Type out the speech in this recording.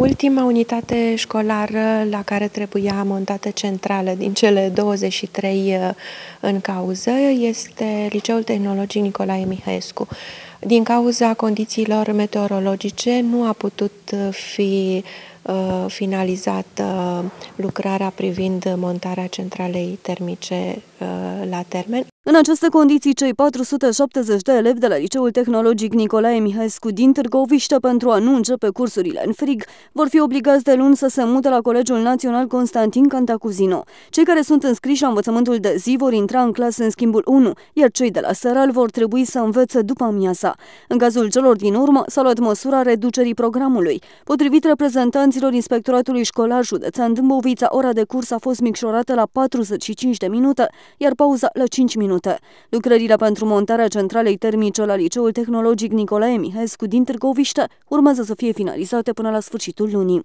Ultima unitate școlară la care trebuia montată centrală din cele 23 uh, în cauză este Liceul Tehnologic Nicolae Mihăescu din cauza condițiilor meteorologice nu a putut uh, fi uh, finalizată uh, lucrarea privind montarea centralei termice uh, la termen. În aceste condiții, cei 470 de elevi de la Liceul Tehnologic Nicolae Mihescu din Târgoviște pentru a nu începe cursurile în frig vor fi obligați de luni să se mute la Colegiul Național Constantin Cantacuzino. Cei care sunt înscriși la învățământul de zi vor intra în clasă în schimbul 1, iar cei de la Săral vor trebui să învețe după amiaza. În cazul celor din urmă, s-a luat măsura reducerii programului. Potrivit reprezentanților Inspectoratului Școlar Județean Dâmbovița, ora de curs a fost micșorată la 45 de minute, iar pauza la 5 minute. Lucrările pentru montarea centralei termice la Liceul Tehnologic Nicolae Mihescu din Târgoviște urmează să fie finalizate până la sfârșitul lunii.